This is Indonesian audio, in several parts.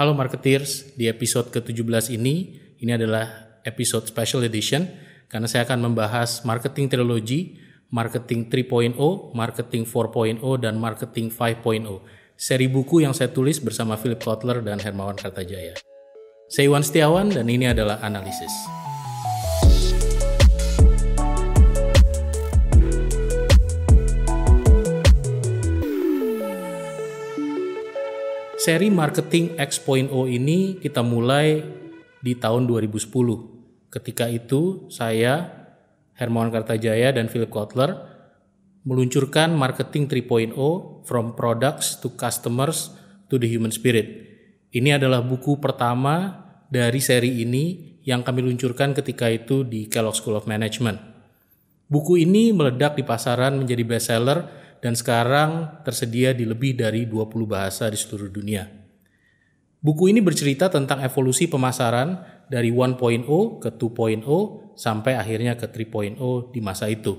Halo Marketeers, di episode ke-17 ini, ini adalah episode special edition karena saya akan membahas marketing trilogy, marketing 3.0, marketing 4.0 dan marketing 5.0. Seri buku yang saya tulis bersama Philip Kotler dan Hermawan Kartajaya. Saya Iwan Setiawan dan ini adalah analisis. Seri Marketing X.0 ini kita mulai di tahun 2010. Ketika itu saya, Hermawan Kartajaya dan Philip Kotler meluncurkan Marketing 3.0 From Products to Customers to the Human Spirit. Ini adalah buku pertama dari seri ini yang kami luncurkan ketika itu di Kellogg School of Management. Buku ini meledak di pasaran menjadi bestseller dan sekarang tersedia di lebih dari 20 bahasa di seluruh dunia. Buku ini bercerita tentang evolusi pemasaran dari 1.0 ke 2.0 sampai akhirnya ke 3.0 di masa itu.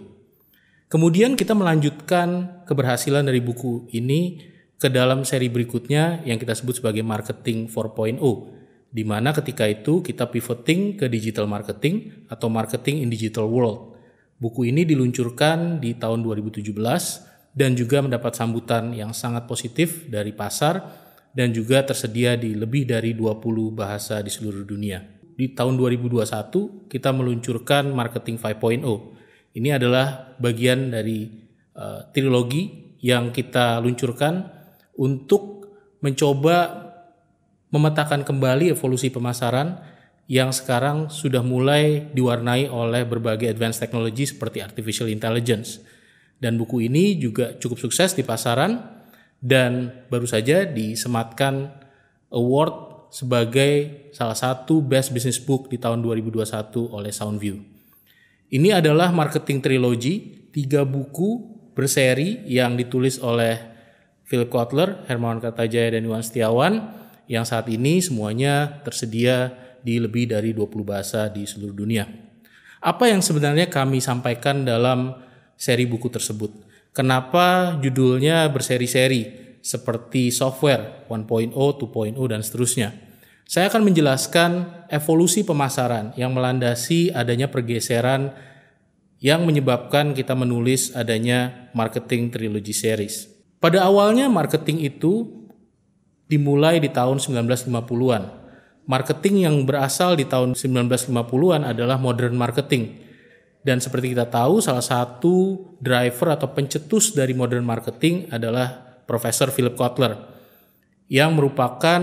Kemudian kita melanjutkan keberhasilan dari buku ini ke dalam seri berikutnya yang kita sebut sebagai marketing 4.0 di mana ketika itu kita pivoting ke digital marketing atau marketing in digital world. Buku ini diluncurkan di tahun 2017 dan juga mendapat sambutan yang sangat positif dari pasar dan juga tersedia di lebih dari 20 bahasa di seluruh dunia. Di tahun 2021 kita meluncurkan Marketing 5.0. Ini adalah bagian dari uh, trilogi yang kita luncurkan untuk mencoba memetakan kembali evolusi pemasaran yang sekarang sudah mulai diwarnai oleh berbagai advanced technology seperti artificial intelligence dan buku ini juga cukup sukses di pasaran dan baru saja disematkan award sebagai salah satu best business book di tahun 2021 oleh Soundview. Ini adalah marketing trilogy, tiga buku berseri yang ditulis oleh Philip Kotler, Hermawan Kartajaya, dan Iwan Setiawan yang saat ini semuanya tersedia di lebih dari 20 bahasa di seluruh dunia. Apa yang sebenarnya kami sampaikan dalam seri buku tersebut. Kenapa judulnya berseri-seri seperti software 1.0, 2.0 dan seterusnya. Saya akan menjelaskan evolusi pemasaran yang melandasi adanya pergeseran yang menyebabkan kita menulis adanya marketing trilogy series. Pada awalnya marketing itu dimulai di tahun 1950-an. Marketing yang berasal di tahun 1950-an adalah modern marketing dan seperti kita tahu, salah satu driver atau pencetus dari modern marketing adalah Profesor Philip Kotler, yang merupakan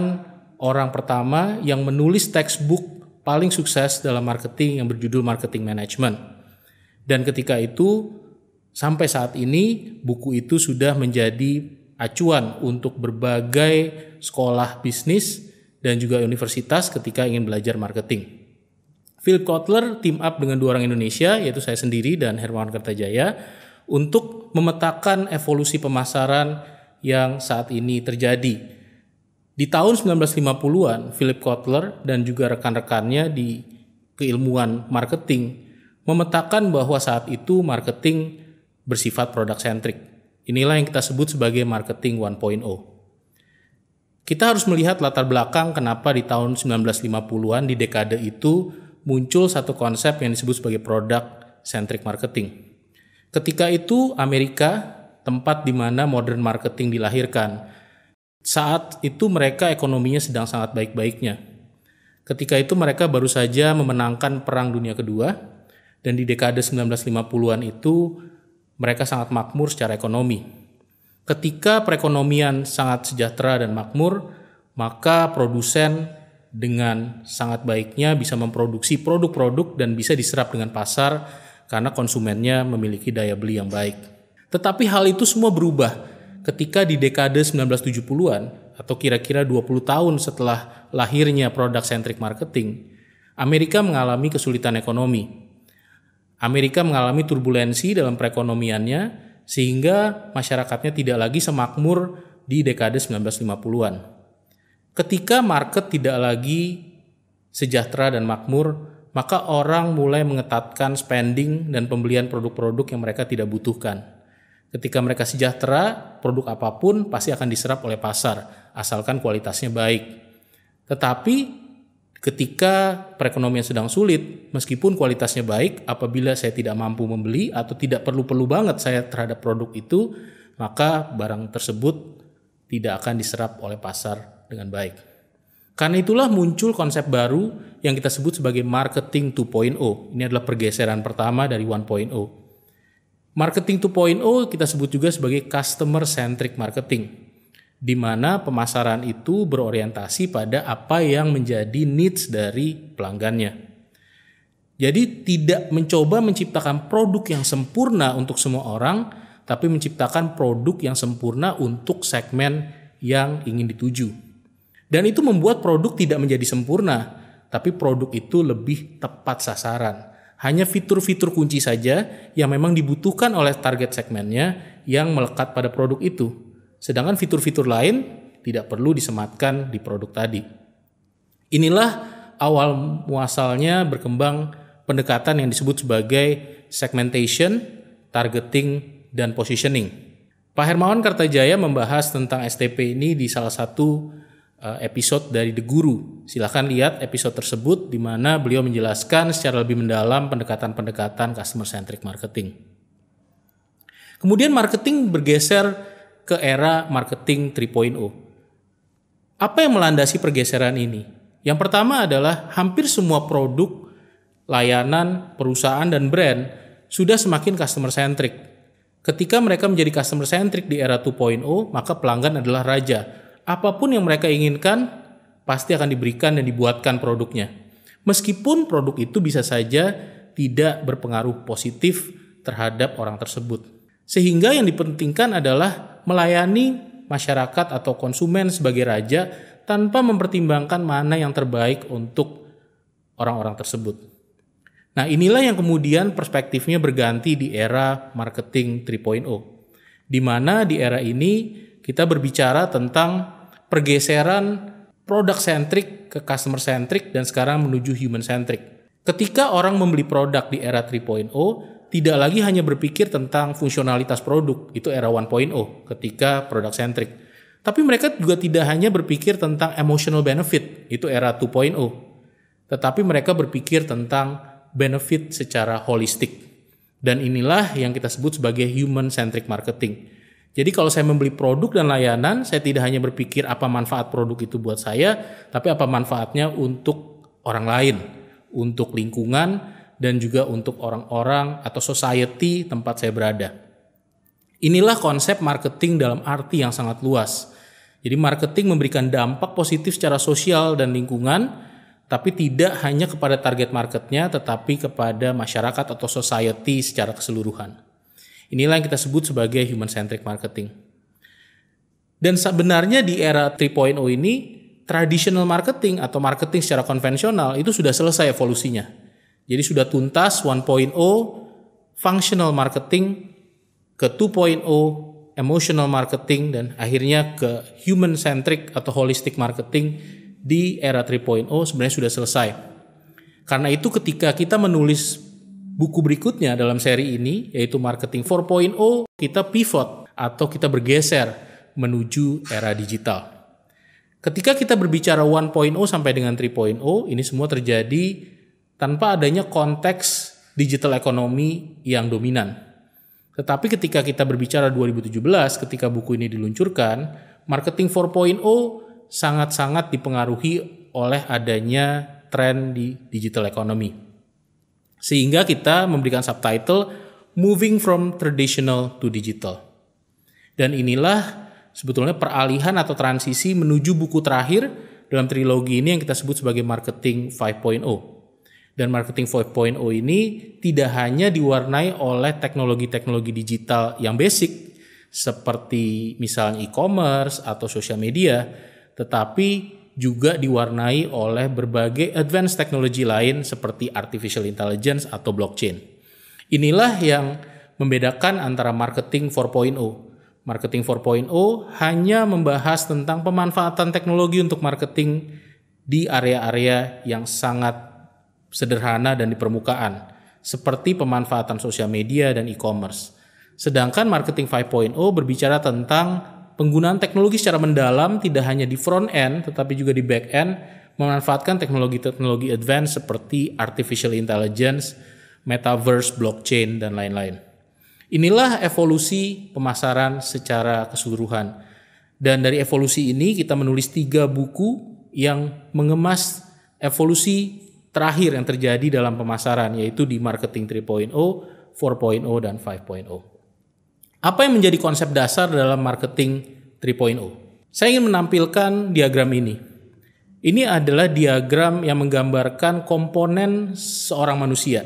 orang pertama yang menulis textbook paling sukses dalam marketing yang berjudul Marketing Management. Dan ketika itu, sampai saat ini, buku itu sudah menjadi acuan untuk berbagai sekolah bisnis dan juga universitas ketika ingin belajar marketing. Philip Kotler team up dengan dua orang Indonesia yaitu saya sendiri dan Hermawan Kertajaya untuk memetakan evolusi pemasaran yang saat ini terjadi. Di tahun 1950-an, Philip Kotler dan juga rekan-rekannya di keilmuan marketing memetakan bahwa saat itu marketing bersifat produk centric. Inilah yang kita sebut sebagai marketing 1.0. Kita harus melihat latar belakang kenapa di tahun 1950-an di dekade itu muncul satu konsep yang disebut sebagai produk centric marketing. Ketika itu Amerika tempat di mana modern marketing dilahirkan. Saat itu mereka ekonominya sedang sangat baik-baiknya. Ketika itu mereka baru saja memenangkan Perang Dunia Kedua dan di dekade 1950-an itu mereka sangat makmur secara ekonomi. Ketika perekonomian sangat sejahtera dan makmur, maka produsen dengan sangat baiknya bisa memproduksi produk-produk dan bisa diserap dengan pasar karena konsumennya memiliki daya beli yang baik. Tetapi hal itu semua berubah ketika di dekade 1970-an atau kira-kira 20 tahun setelah lahirnya produk centric marketing, Amerika mengalami kesulitan ekonomi. Amerika mengalami turbulensi dalam perekonomiannya sehingga masyarakatnya tidak lagi semakmur di dekade 1950-an. Ketika market tidak lagi sejahtera dan makmur, maka orang mulai mengetatkan spending dan pembelian produk-produk yang mereka tidak butuhkan. Ketika mereka sejahtera, produk apapun pasti akan diserap oleh pasar, asalkan kualitasnya baik. Tetapi ketika perekonomian sedang sulit, meskipun kualitasnya baik, apabila saya tidak mampu membeli atau tidak perlu-perlu banget saya terhadap produk itu, maka barang tersebut tidak akan diserap oleh pasar dengan baik. Karena itulah muncul konsep baru yang kita sebut sebagai marketing 2.0. Ini adalah pergeseran pertama dari 1.0. Marketing 2.0 kita sebut juga sebagai customer centric marketing. Di mana pemasaran itu berorientasi pada apa yang menjadi needs dari pelanggannya. Jadi tidak mencoba menciptakan produk yang sempurna untuk semua orang, tapi menciptakan produk yang sempurna untuk segmen yang ingin dituju. Dan itu membuat produk tidak menjadi sempurna, tapi produk itu lebih tepat sasaran. Hanya fitur-fitur kunci saja yang memang dibutuhkan oleh target segmennya yang melekat pada produk itu. Sedangkan fitur-fitur lain tidak perlu disematkan di produk tadi. Inilah awal muasalnya berkembang pendekatan yang disebut sebagai segmentation, targeting, dan positioning. Pak Hermawan Kartajaya membahas tentang STP ini di salah satu eh, episode dari The Guru. Silahkan lihat episode tersebut di mana beliau menjelaskan secara lebih mendalam pendekatan-pendekatan customer centric marketing. Kemudian marketing bergeser ke era marketing 3.0. Apa yang melandasi pergeseran ini? Yang pertama adalah hampir semua produk, layanan, perusahaan, dan brand sudah semakin customer centric. Ketika mereka menjadi customer centric di era 2.0, maka pelanggan adalah raja. Apapun yang mereka inginkan, pasti akan diberikan dan dibuatkan produknya. Meskipun produk itu bisa saja tidak berpengaruh positif terhadap orang tersebut. Sehingga yang dipentingkan adalah melayani masyarakat atau konsumen sebagai raja tanpa mempertimbangkan mana yang terbaik untuk orang-orang tersebut. Nah, inilah yang kemudian perspektifnya berganti di era marketing 3.0. Di mana di era ini kita berbicara tentang pergeseran produk centric ke customer centric dan sekarang menuju human centric. Ketika orang membeli produk di era 3.0, tidak lagi hanya berpikir tentang fungsionalitas produk, itu era 1.0 ketika produk centric. Tapi mereka juga tidak hanya berpikir tentang emotional benefit, itu era 2.0. Tetapi mereka berpikir tentang benefit secara holistik. Dan inilah yang kita sebut sebagai human centric marketing. Jadi kalau saya membeli produk dan layanan, saya tidak hanya berpikir apa manfaat produk itu buat saya, tapi apa manfaatnya untuk orang lain, untuk lingkungan, dan juga untuk orang-orang atau society tempat saya berada. Inilah konsep marketing dalam arti yang sangat luas. Jadi marketing memberikan dampak positif secara sosial dan lingkungan, tapi tidak hanya kepada target marketnya, tetapi kepada masyarakat atau society secara keseluruhan. Inilah yang kita sebut sebagai human-centric marketing. Dan sebenarnya di era 3.0 ini, traditional marketing atau marketing secara konvensional itu sudah selesai evolusinya. Jadi sudah tuntas 1.0, functional marketing, ke 2.0, emotional marketing, dan akhirnya ke human-centric atau holistic marketing di era 3.0 sebenarnya sudah selesai. Karena itu ketika kita menulis buku berikutnya dalam seri ini yaitu marketing 4.0 kita pivot atau kita bergeser menuju era digital. Ketika kita berbicara 1.0 sampai dengan 3.0 ini semua terjadi tanpa adanya konteks digital ekonomi yang dominan. Tetapi ketika kita berbicara 2017 ketika buku ini diluncurkan, marketing 4.0 sangat-sangat dipengaruhi oleh adanya tren di digital economy. Sehingga kita memberikan subtitle Moving from Traditional to Digital. Dan inilah sebetulnya peralihan atau transisi menuju buku terakhir dalam trilogi ini yang kita sebut sebagai Marketing 5.0. Dan Marketing 5.0 ini tidak hanya diwarnai oleh teknologi-teknologi digital yang basic, seperti misalnya e-commerce atau sosial media, tetapi juga diwarnai oleh berbagai advance teknologi lain seperti artificial intelligence atau blockchain. Inilah yang membedakan antara marketing 4.0 Marketing 4.0 hanya membahas tentang pemanfaatan teknologi untuk marketing di area-area yang sangat sederhana dan di permukaan, seperti pemanfaatan sosial media dan e-commerce. Sedangkan marketing 5.0 berbicara tentang penggunaan teknologi secara mendalam tidak hanya di front end tetapi juga di back end memanfaatkan teknologi-teknologi advance seperti artificial intelligence, metaverse, blockchain dan lain-lain. Inilah evolusi pemasaran secara keseluruhan. Dan dari evolusi ini kita menulis tiga buku yang mengemas evolusi terakhir yang terjadi dalam pemasaran yaitu di marketing 3.0, 4.0 dan 5.0. Apa yang menjadi konsep dasar dalam marketing 3.0? Saya ingin menampilkan diagram ini. Ini adalah diagram yang menggambarkan komponen seorang manusia.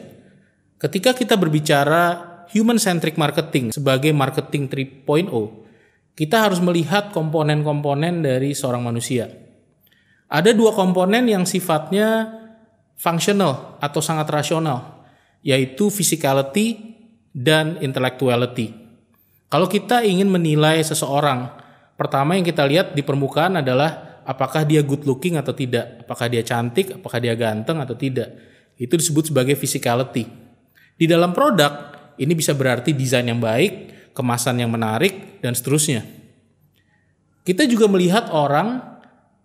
Ketika kita berbicara human centric marketing sebagai marketing 3.0, kita harus melihat komponen-komponen dari seorang manusia. Ada dua komponen yang sifatnya functional atau sangat rasional, yaitu physicality dan intellectuality. Kalau kita ingin menilai seseorang, pertama yang kita lihat di permukaan adalah apakah dia good looking atau tidak, apakah dia cantik, apakah dia ganteng atau tidak. Itu disebut sebagai physicality. Di dalam produk, ini bisa berarti desain yang baik, kemasan yang menarik, dan seterusnya. Kita juga melihat orang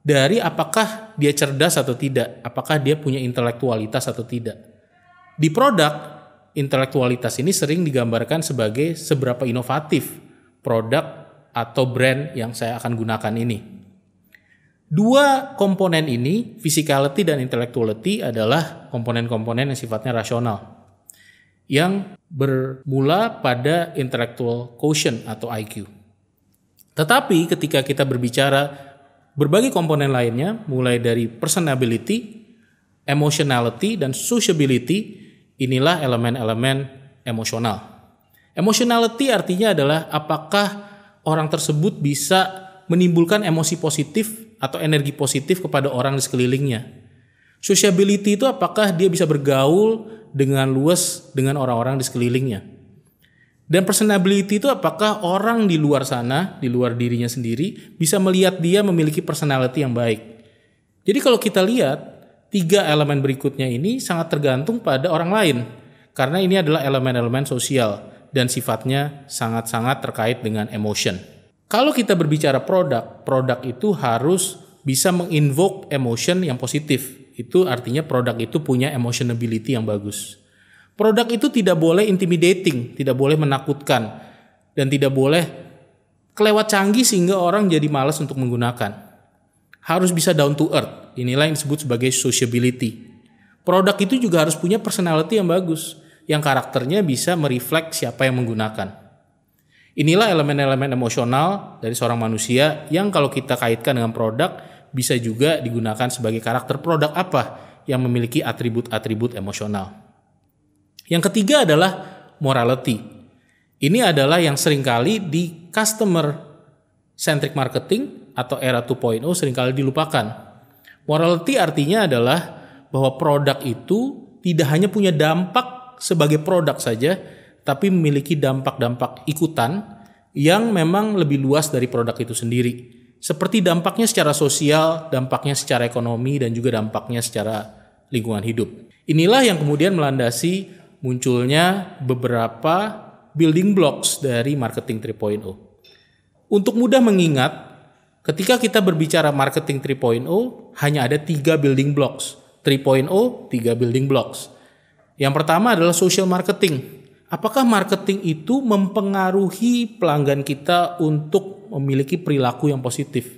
dari apakah dia cerdas atau tidak, apakah dia punya intelektualitas atau tidak. Di produk, intelektualitas ini sering digambarkan sebagai seberapa inovatif produk atau brand yang saya akan gunakan ini. Dua komponen ini, physicality dan intellectuality adalah komponen-komponen yang sifatnya rasional. Yang bermula pada intellectual quotient atau IQ. Tetapi ketika kita berbicara berbagai komponen lainnya, mulai dari personality, emotionality, dan sociability, Inilah elemen-elemen emosional. Emotionality artinya adalah apakah orang tersebut bisa menimbulkan emosi positif atau energi positif kepada orang di sekelilingnya. Sociability itu apakah dia bisa bergaul dengan luas dengan orang-orang di sekelilingnya. Dan personality itu apakah orang di luar sana, di luar dirinya sendiri, bisa melihat dia memiliki personality yang baik. Jadi kalau kita lihat, tiga elemen berikutnya ini sangat tergantung pada orang lain karena ini adalah elemen-elemen sosial dan sifatnya sangat-sangat terkait dengan emotion. Kalau kita berbicara produk, produk itu harus bisa menginvoke emotion yang positif. Itu artinya produk itu punya emotionability yang bagus. Produk itu tidak boleh intimidating, tidak boleh menakutkan, dan tidak boleh kelewat canggih sehingga orang jadi malas untuk menggunakan harus bisa down to earth. Inilah yang disebut sebagai sociability. Produk itu juga harus punya personality yang bagus, yang karakternya bisa mereflek siapa yang menggunakan. Inilah elemen-elemen emosional dari seorang manusia yang kalau kita kaitkan dengan produk bisa juga digunakan sebagai karakter produk apa yang memiliki atribut-atribut emosional. Yang ketiga adalah morality. Ini adalah yang seringkali di customer centric marketing atau era 2.0 seringkali dilupakan. Morality artinya adalah bahwa produk itu tidak hanya punya dampak sebagai produk saja, tapi memiliki dampak-dampak ikutan yang memang lebih luas dari produk itu sendiri. Seperti dampaknya secara sosial, dampaknya secara ekonomi, dan juga dampaknya secara lingkungan hidup. Inilah yang kemudian melandasi munculnya beberapa building blocks dari marketing 3.0. Untuk mudah mengingat, Ketika kita berbicara marketing 3.0, hanya ada tiga building blocks. 3.0, tiga building blocks. Yang pertama adalah social marketing. Apakah marketing itu mempengaruhi pelanggan kita untuk memiliki perilaku yang positif?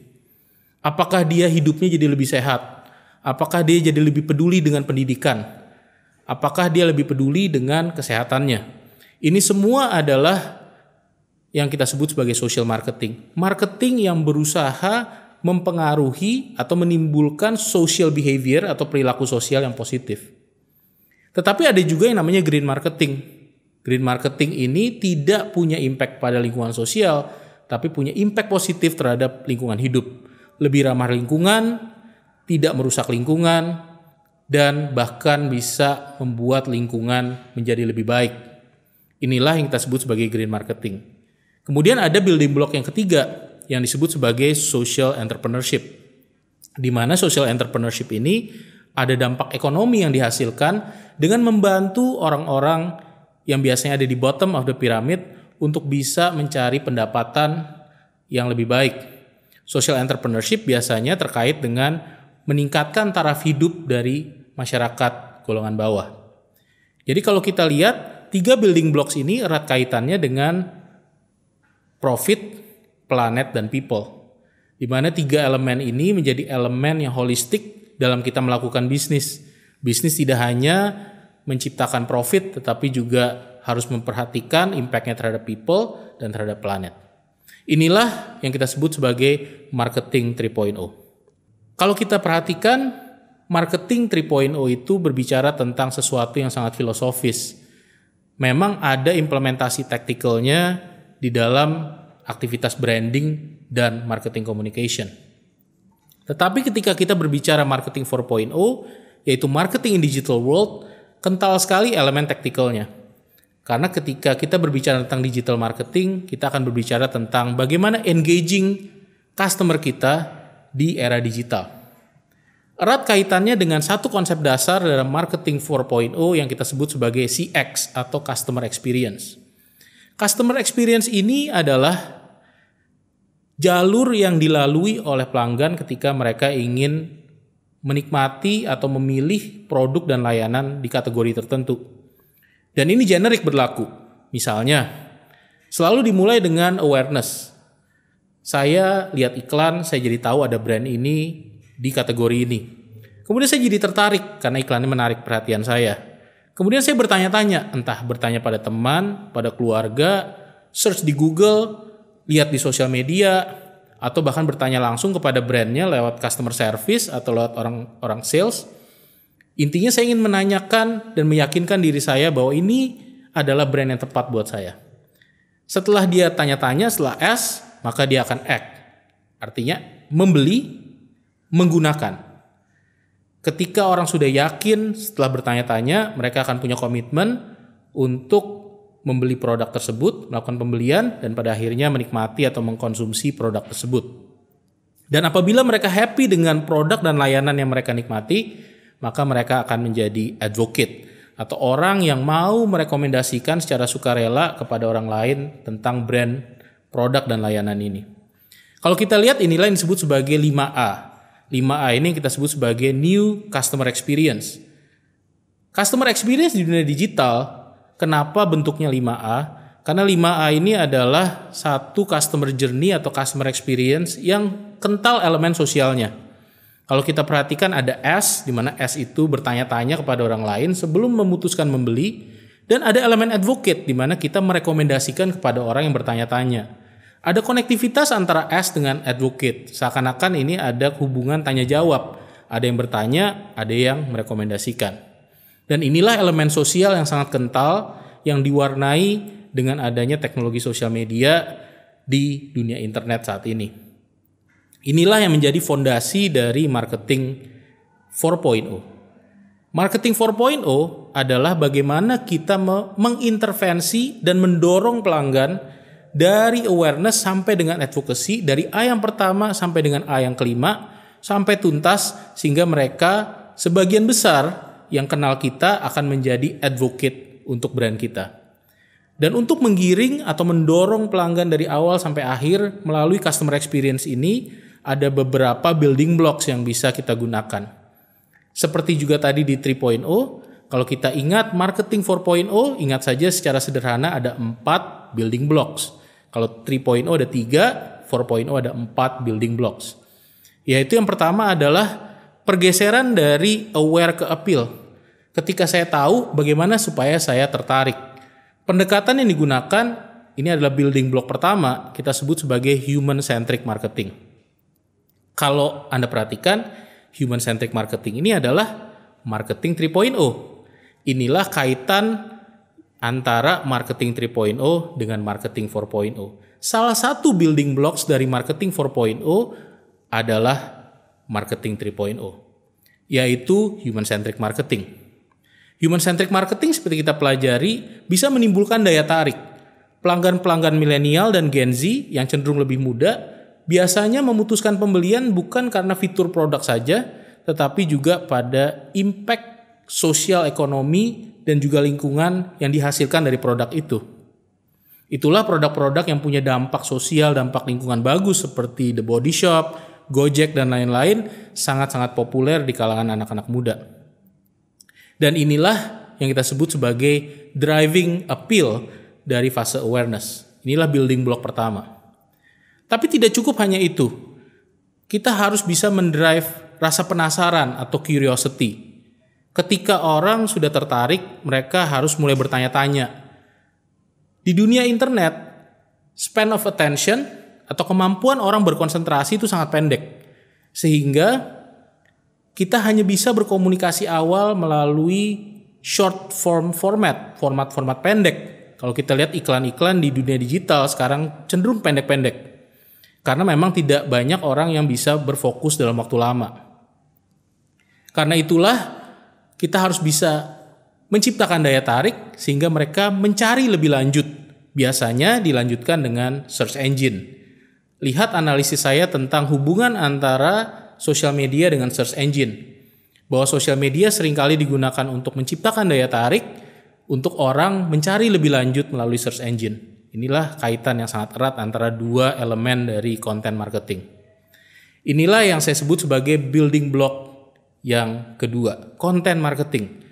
Apakah dia hidupnya jadi lebih sehat? Apakah dia jadi lebih peduli dengan pendidikan? Apakah dia lebih peduli dengan kesehatannya? Ini semua adalah yang kita sebut sebagai social marketing. Marketing yang berusaha mempengaruhi atau menimbulkan social behavior atau perilaku sosial yang positif. Tetapi ada juga yang namanya green marketing. Green marketing ini tidak punya impact pada lingkungan sosial, tapi punya impact positif terhadap lingkungan hidup. Lebih ramah lingkungan, tidak merusak lingkungan, dan bahkan bisa membuat lingkungan menjadi lebih baik. Inilah yang kita sebut sebagai green marketing. Kemudian ada building block yang ketiga yang disebut sebagai social entrepreneurship. Di mana social entrepreneurship ini ada dampak ekonomi yang dihasilkan dengan membantu orang-orang yang biasanya ada di bottom of the pyramid untuk bisa mencari pendapatan yang lebih baik. Social entrepreneurship biasanya terkait dengan meningkatkan taraf hidup dari masyarakat golongan bawah. Jadi kalau kita lihat tiga building blocks ini erat kaitannya dengan profit, planet, dan people. Di mana tiga elemen ini menjadi elemen yang holistik dalam kita melakukan bisnis. Bisnis tidak hanya menciptakan profit, tetapi juga harus memperhatikan impactnya terhadap people dan terhadap planet. Inilah yang kita sebut sebagai marketing 3.0. Kalau kita perhatikan, marketing 3.0 itu berbicara tentang sesuatu yang sangat filosofis. Memang ada implementasi taktikalnya di dalam aktivitas branding dan marketing communication. Tetapi ketika kita berbicara marketing 4.0, yaitu marketing in digital world, kental sekali elemen tacticalnya. Karena ketika kita berbicara tentang digital marketing, kita akan berbicara tentang bagaimana engaging customer kita di era digital. Erat kaitannya dengan satu konsep dasar dalam marketing 4.0 yang kita sebut sebagai CX atau customer experience. Customer experience ini adalah jalur yang dilalui oleh pelanggan ketika mereka ingin menikmati atau memilih produk dan layanan di kategori tertentu. Dan ini generik berlaku. Misalnya, selalu dimulai dengan awareness. Saya lihat iklan, saya jadi tahu ada brand ini di kategori ini. Kemudian saya jadi tertarik karena iklannya menarik perhatian saya. Kemudian saya bertanya-tanya, entah bertanya pada teman, pada keluarga, search di Google, lihat di sosial media, atau bahkan bertanya langsung kepada brandnya lewat customer service atau lewat orang-orang sales. Intinya saya ingin menanyakan dan meyakinkan diri saya bahwa ini adalah brand yang tepat buat saya. Setelah dia tanya-tanya, setelah S, maka dia akan act. Artinya membeli, menggunakan ketika orang sudah yakin setelah bertanya-tanya mereka akan punya komitmen untuk membeli produk tersebut, melakukan pembelian dan pada akhirnya menikmati atau mengkonsumsi produk tersebut. Dan apabila mereka happy dengan produk dan layanan yang mereka nikmati, maka mereka akan menjadi advocate atau orang yang mau merekomendasikan secara sukarela kepada orang lain tentang brand, produk dan layanan ini. Kalau kita lihat inilah yang disebut sebagai 5A 5A ini kita sebut sebagai new customer experience. Customer experience di dunia digital, kenapa bentuknya 5A? Karena 5A ini adalah satu customer journey atau customer experience yang kental elemen sosialnya. Kalau kita perhatikan ada S, di mana S itu bertanya-tanya kepada orang lain sebelum memutuskan membeli, dan ada elemen advocate, di mana kita merekomendasikan kepada orang yang bertanya-tanya. Ada konektivitas antara S dengan advocate. Seakan-akan ini ada hubungan tanya jawab. Ada yang bertanya, ada yang merekomendasikan. Dan inilah elemen sosial yang sangat kental yang diwarnai dengan adanya teknologi sosial media di dunia internet saat ini. Inilah yang menjadi fondasi dari marketing 4.0. Marketing 4.0 adalah bagaimana kita mengintervensi dan mendorong pelanggan dari awareness sampai dengan advocacy dari A yang pertama sampai dengan A yang kelima sampai tuntas sehingga mereka sebagian besar yang kenal kita akan menjadi advocate untuk brand kita. Dan untuk menggiring atau mendorong pelanggan dari awal sampai akhir melalui customer experience ini ada beberapa building blocks yang bisa kita gunakan. Seperti juga tadi di 3.0, kalau kita ingat marketing 4.0, ingat saja secara sederhana ada 4 building blocks. Kalau 3.0 ada 3, 4.0 ada 4 building blocks. Yaitu yang pertama adalah pergeseran dari aware ke appeal. Ketika saya tahu bagaimana supaya saya tertarik. Pendekatan yang digunakan ini adalah building block pertama kita sebut sebagai human centric marketing. Kalau Anda perhatikan, human centric marketing ini adalah marketing 3.0. Inilah kaitan antara marketing 3.0 dengan marketing 4.0. Salah satu building blocks dari marketing 4.0 adalah marketing 3.0, yaitu human centric marketing. Human centric marketing seperti kita pelajari bisa menimbulkan daya tarik. Pelanggan-pelanggan milenial dan Gen Z yang cenderung lebih muda biasanya memutuskan pembelian bukan karena fitur produk saja, tetapi juga pada impact sosial ekonomi, dan juga lingkungan yang dihasilkan dari produk itu. Itulah produk-produk yang punya dampak sosial, dampak lingkungan bagus seperti The Body Shop, Gojek, dan lain-lain sangat-sangat populer di kalangan anak-anak muda. Dan inilah yang kita sebut sebagai driving appeal dari fase awareness. Inilah building block pertama. Tapi tidak cukup hanya itu. Kita harus bisa mendrive rasa penasaran atau curiosity Ketika orang sudah tertarik, mereka harus mulai bertanya-tanya. Di dunia internet, span of attention atau kemampuan orang berkonsentrasi itu sangat pendek. Sehingga kita hanya bisa berkomunikasi awal melalui short form format, format-format pendek. Kalau kita lihat iklan-iklan di dunia digital sekarang cenderung pendek-pendek. Karena memang tidak banyak orang yang bisa berfokus dalam waktu lama. Karena itulah kita harus bisa menciptakan daya tarik sehingga mereka mencari lebih lanjut. Biasanya dilanjutkan dengan search engine. Lihat analisis saya tentang hubungan antara social media dengan search engine. Bahwa social media seringkali digunakan untuk menciptakan daya tarik untuk orang mencari lebih lanjut melalui search engine. Inilah kaitan yang sangat erat antara dua elemen dari content marketing. Inilah yang saya sebut sebagai building block yang kedua, konten marketing.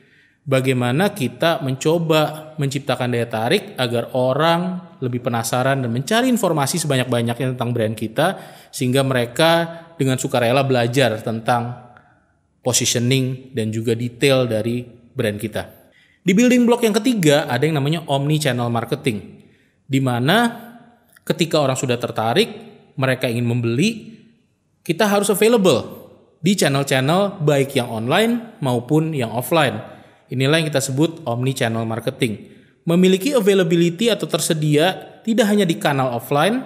Bagaimana kita mencoba menciptakan daya tarik agar orang lebih penasaran dan mencari informasi sebanyak-banyaknya tentang brand kita sehingga mereka dengan sukarela belajar tentang positioning dan juga detail dari brand kita. Di building block yang ketiga ada yang namanya omni channel marketing. Di mana ketika orang sudah tertarik, mereka ingin membeli, kita harus available di channel-channel baik yang online maupun yang offline. Inilah yang kita sebut omni channel marketing. Memiliki availability atau tersedia tidak hanya di kanal offline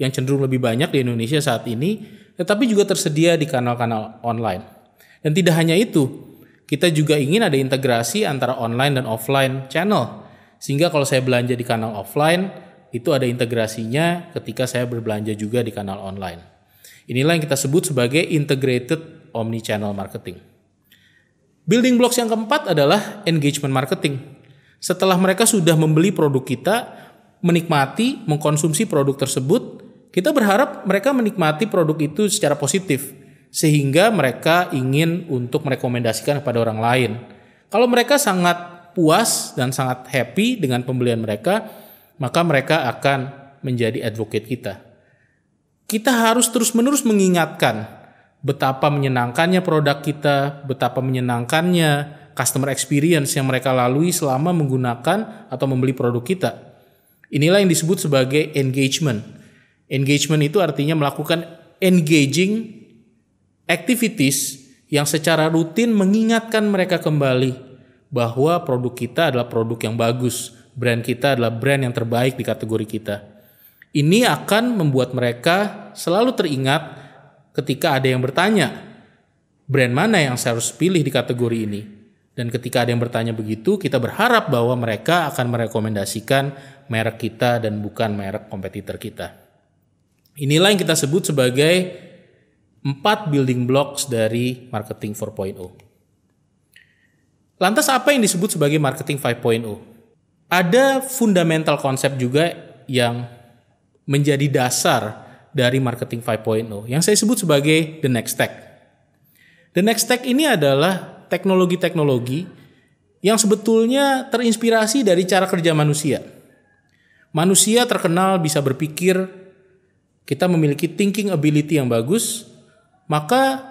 yang cenderung lebih banyak di Indonesia saat ini, tetapi juga tersedia di kanal-kanal online. Dan tidak hanya itu, kita juga ingin ada integrasi antara online dan offline channel. Sehingga kalau saya belanja di kanal offline, itu ada integrasinya ketika saya berbelanja juga di kanal online. Inilah yang kita sebut sebagai integrated omnichannel marketing. Building blocks yang keempat adalah engagement marketing. Setelah mereka sudah membeli produk kita, menikmati, mengkonsumsi produk tersebut, kita berharap mereka menikmati produk itu secara positif sehingga mereka ingin untuk merekomendasikan kepada orang lain. Kalau mereka sangat puas dan sangat happy dengan pembelian mereka, maka mereka akan menjadi advocate kita kita harus terus-menerus mengingatkan betapa menyenangkannya produk kita, betapa menyenangkannya customer experience yang mereka lalui selama menggunakan atau membeli produk kita. Inilah yang disebut sebagai engagement. Engagement itu artinya melakukan engaging activities yang secara rutin mengingatkan mereka kembali bahwa produk kita adalah produk yang bagus, brand kita adalah brand yang terbaik di kategori kita. Ini akan membuat mereka selalu teringat ketika ada yang bertanya, brand mana yang saya harus pilih di kategori ini? Dan ketika ada yang bertanya begitu, kita berharap bahwa mereka akan merekomendasikan merek kita dan bukan merek kompetitor kita. Inilah yang kita sebut sebagai empat building blocks dari marketing 4.0. Lantas apa yang disebut sebagai marketing 5.0? Ada fundamental konsep juga yang menjadi dasar dari marketing 5.0 yang saya sebut sebagai the next tech. The next tech ini adalah teknologi-teknologi yang sebetulnya terinspirasi dari cara kerja manusia. Manusia terkenal bisa berpikir, kita memiliki thinking ability yang bagus, maka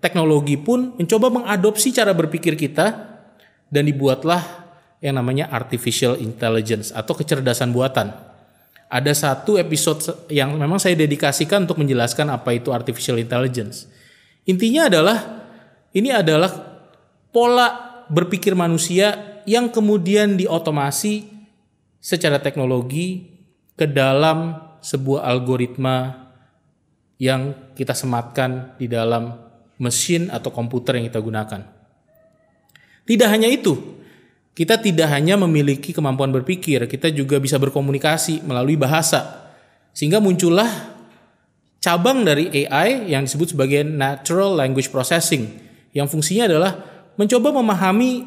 teknologi pun mencoba mengadopsi cara berpikir kita dan dibuatlah yang namanya artificial intelligence atau kecerdasan buatan ada satu episode yang memang saya dedikasikan untuk menjelaskan apa itu artificial intelligence. Intinya adalah ini adalah pola berpikir manusia yang kemudian diotomasi secara teknologi ke dalam sebuah algoritma yang kita sematkan di dalam mesin atau komputer yang kita gunakan. Tidak hanya itu, kita tidak hanya memiliki kemampuan berpikir, kita juga bisa berkomunikasi melalui bahasa. Sehingga muncullah cabang dari AI yang disebut sebagai natural language processing yang fungsinya adalah mencoba memahami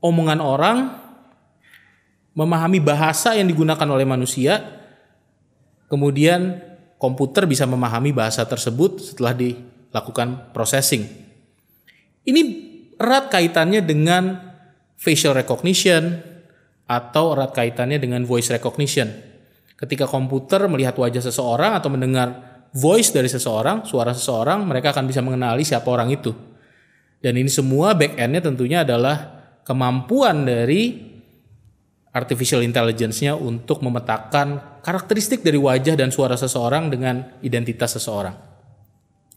omongan orang, memahami bahasa yang digunakan oleh manusia. Kemudian komputer bisa memahami bahasa tersebut setelah dilakukan processing. Ini erat kaitannya dengan facial recognition atau erat kaitannya dengan voice recognition. Ketika komputer melihat wajah seseorang atau mendengar voice dari seseorang, suara seseorang, mereka akan bisa mengenali siapa orang itu. Dan ini semua back end-nya tentunya adalah kemampuan dari artificial intelligence-nya untuk memetakan karakteristik dari wajah dan suara seseorang dengan identitas seseorang.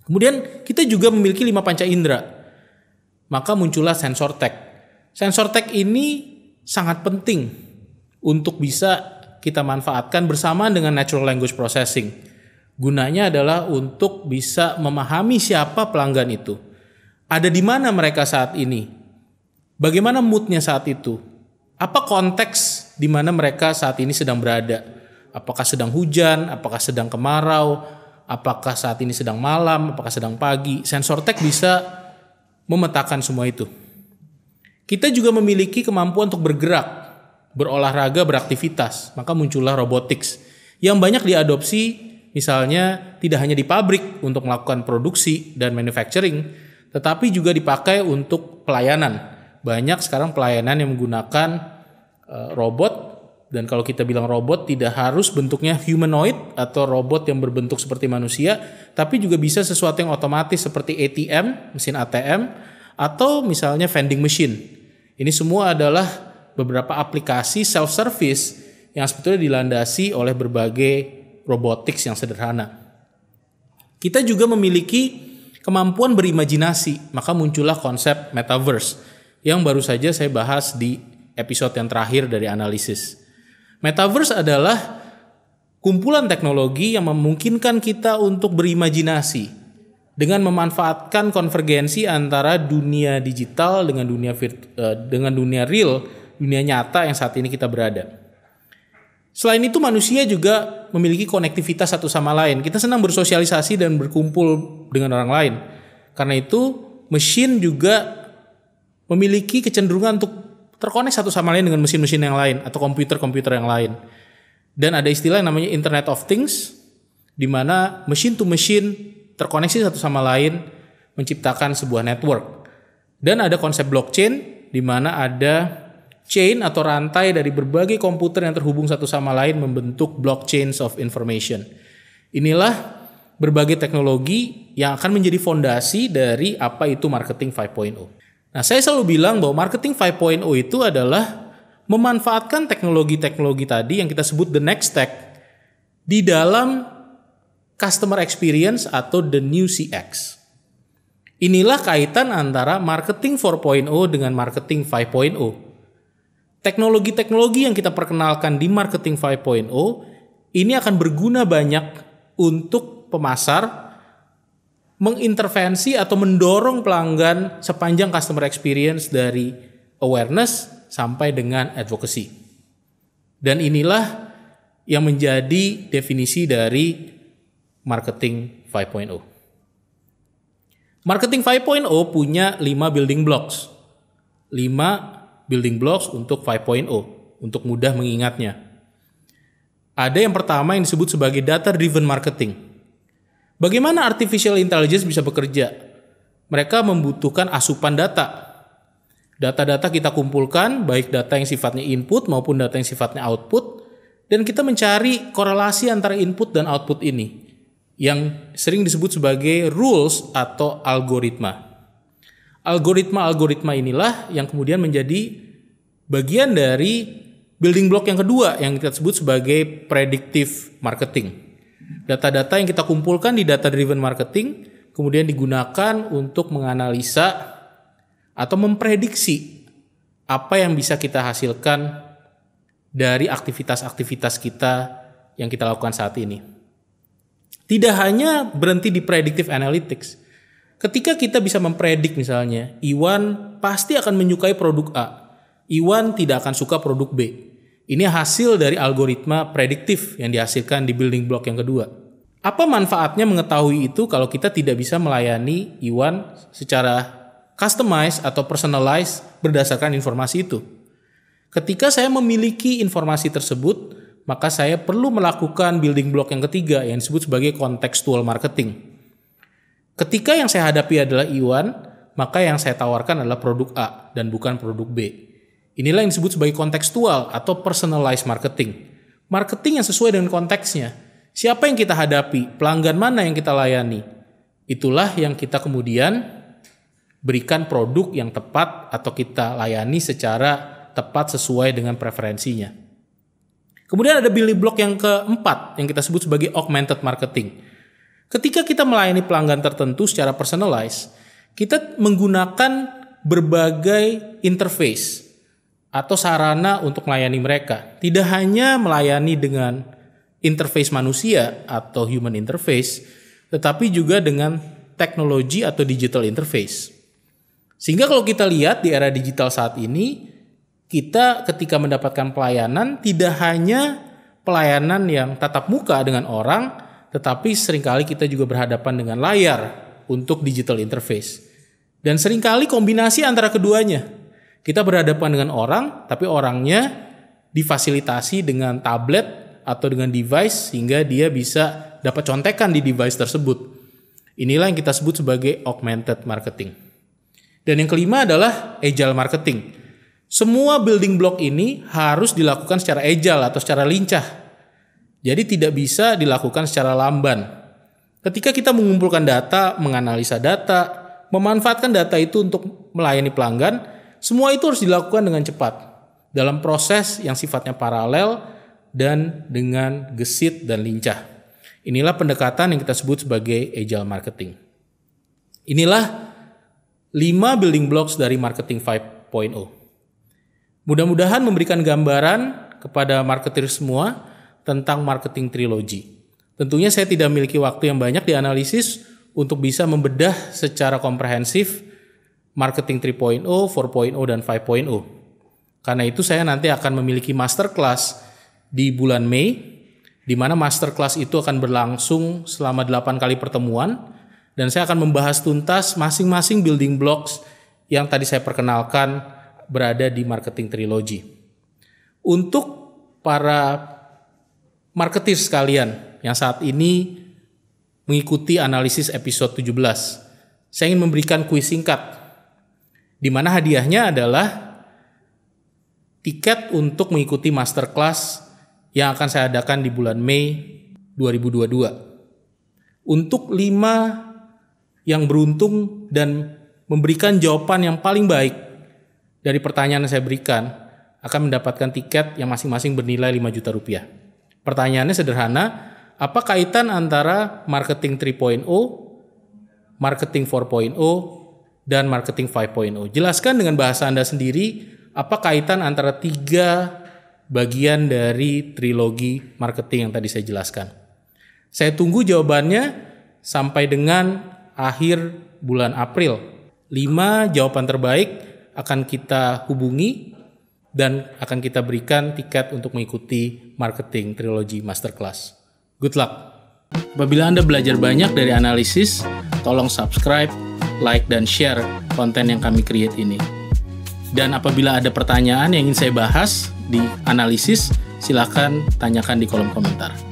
Kemudian kita juga memiliki lima panca indera. Maka muncullah sensor tech sensor tag ini sangat penting untuk bisa kita manfaatkan bersama dengan natural language processing. Gunanya adalah untuk bisa memahami siapa pelanggan itu. Ada di mana mereka saat ini? Bagaimana moodnya saat itu? Apa konteks di mana mereka saat ini sedang berada? Apakah sedang hujan? Apakah sedang kemarau? Apakah saat ini sedang malam? Apakah sedang pagi? Sensor tag bisa memetakan semua itu. Kita juga memiliki kemampuan untuk bergerak, berolahraga, beraktivitas. Maka muncullah robotics yang banyak diadopsi misalnya tidak hanya di pabrik untuk melakukan produksi dan manufacturing, tetapi juga dipakai untuk pelayanan. Banyak sekarang pelayanan yang menggunakan eh, robot dan kalau kita bilang robot tidak harus bentuknya humanoid atau robot yang berbentuk seperti manusia, tapi juga bisa sesuatu yang otomatis seperti ATM, mesin ATM, atau misalnya vending machine. Ini semua adalah beberapa aplikasi self service yang sebetulnya dilandasi oleh berbagai robotics yang sederhana. Kita juga memiliki kemampuan berimajinasi, maka muncullah konsep metaverse yang baru saja saya bahas di episode yang terakhir dari analisis. Metaverse adalah kumpulan teknologi yang memungkinkan kita untuk berimajinasi, dengan memanfaatkan konvergensi antara dunia digital dengan dunia virtu, eh, dengan dunia real, dunia nyata yang saat ini kita berada. Selain itu manusia juga memiliki konektivitas satu sama lain. Kita senang bersosialisasi dan berkumpul dengan orang lain. Karena itu mesin juga memiliki kecenderungan untuk terkonek satu sama lain dengan mesin-mesin yang lain atau komputer-komputer yang lain. Dan ada istilah yang namanya Internet of Things di mana mesin to mesin terkoneksi satu sama lain menciptakan sebuah network. Dan ada konsep blockchain di mana ada chain atau rantai dari berbagai komputer yang terhubung satu sama lain membentuk blockchains of information. Inilah berbagai teknologi yang akan menjadi fondasi dari apa itu marketing 5.0. Nah, saya selalu bilang bahwa marketing 5.0 itu adalah memanfaatkan teknologi-teknologi tadi yang kita sebut the next tech di dalam customer experience atau the new CX. Inilah kaitan antara marketing 4.0 dengan marketing 5.0. Teknologi-teknologi yang kita perkenalkan di marketing 5.0 ini akan berguna banyak untuk pemasar mengintervensi atau mendorong pelanggan sepanjang customer experience dari awareness sampai dengan advocacy. Dan inilah yang menjadi definisi dari marketing 5.0. Marketing 5.0 punya 5 building blocks. 5 building blocks untuk 5.0 untuk mudah mengingatnya. Ada yang pertama yang disebut sebagai data driven marketing. Bagaimana artificial intelligence bisa bekerja? Mereka membutuhkan asupan data. Data-data kita kumpulkan, baik data yang sifatnya input maupun data yang sifatnya output, dan kita mencari korelasi antara input dan output ini yang sering disebut sebagai rules atau algoritma. Algoritma-algoritma inilah yang kemudian menjadi bagian dari building block yang kedua yang kita sebut sebagai predictive marketing. Data-data yang kita kumpulkan di data driven marketing kemudian digunakan untuk menganalisa atau memprediksi apa yang bisa kita hasilkan dari aktivitas-aktivitas kita yang kita lakukan saat ini. Tidak hanya berhenti di predictive analytics. Ketika kita bisa mempredik misalnya, Iwan pasti akan menyukai produk A. Iwan tidak akan suka produk B. Ini hasil dari algoritma prediktif yang dihasilkan di building block yang kedua. Apa manfaatnya mengetahui itu kalau kita tidak bisa melayani Iwan secara customize atau personalize berdasarkan informasi itu? Ketika saya memiliki informasi tersebut, maka saya perlu melakukan building block yang ketiga yang disebut sebagai contextual marketing. Ketika yang saya hadapi adalah Iwan, e maka yang saya tawarkan adalah produk A dan bukan produk B. Inilah yang disebut sebagai kontekstual atau personalized marketing. Marketing yang sesuai dengan konteksnya. Siapa yang kita hadapi, pelanggan mana yang kita layani. Itulah yang kita kemudian berikan produk yang tepat atau kita layani secara tepat sesuai dengan preferensinya. Kemudian ada Billy Block yang keempat yang kita sebut sebagai augmented marketing. Ketika kita melayani pelanggan tertentu secara personalized, kita menggunakan berbagai interface atau sarana untuk melayani mereka. Tidak hanya melayani dengan interface manusia atau human interface, tetapi juga dengan teknologi atau digital interface. Sehingga kalau kita lihat di era digital saat ini, kita ketika mendapatkan pelayanan tidak hanya pelayanan yang tatap muka dengan orang, tetapi seringkali kita juga berhadapan dengan layar untuk digital interface. Dan seringkali kombinasi antara keduanya. Kita berhadapan dengan orang, tapi orangnya difasilitasi dengan tablet atau dengan device sehingga dia bisa dapat contekan di device tersebut. Inilah yang kita sebut sebagai augmented marketing. Dan yang kelima adalah agile marketing semua building block ini harus dilakukan secara agile atau secara lincah. Jadi tidak bisa dilakukan secara lamban. Ketika kita mengumpulkan data, menganalisa data, memanfaatkan data itu untuk melayani pelanggan, semua itu harus dilakukan dengan cepat dalam proses yang sifatnya paralel dan dengan gesit dan lincah. Inilah pendekatan yang kita sebut sebagai agile marketing. Inilah 5 building blocks dari marketing 5.0. Mudah-mudahan memberikan gambaran kepada marketer semua tentang marketing trilogi. Tentunya saya tidak memiliki waktu yang banyak di analisis untuk bisa membedah secara komprehensif marketing 3.0, 4.0, dan 5.0. Karena itu saya nanti akan memiliki masterclass di bulan Mei di mana masterclass itu akan berlangsung selama 8 kali pertemuan dan saya akan membahas tuntas masing-masing building blocks yang tadi saya perkenalkan berada di marketing trilogy. Untuk para marketer sekalian yang saat ini mengikuti analisis episode 17, saya ingin memberikan kuis singkat di mana hadiahnya adalah tiket untuk mengikuti masterclass yang akan saya adakan di bulan Mei 2022. Untuk lima yang beruntung dan memberikan jawaban yang paling baik dari pertanyaan yang saya berikan akan mendapatkan tiket yang masing-masing bernilai 5 juta rupiah. Pertanyaannya sederhana, apa kaitan antara marketing 3.0, marketing 4.0, dan marketing 5.0? Jelaskan dengan bahasa Anda sendiri apa kaitan antara tiga bagian dari trilogi marketing yang tadi saya jelaskan. Saya tunggu jawabannya sampai dengan akhir bulan April. 5 jawaban terbaik akan kita hubungi dan akan kita berikan tiket untuk mengikuti marketing trilogi masterclass. Good luck. Apabila Anda belajar banyak dari analisis, tolong subscribe, like, dan share konten yang kami create ini. Dan apabila ada pertanyaan yang ingin saya bahas di analisis, silakan tanyakan di kolom komentar.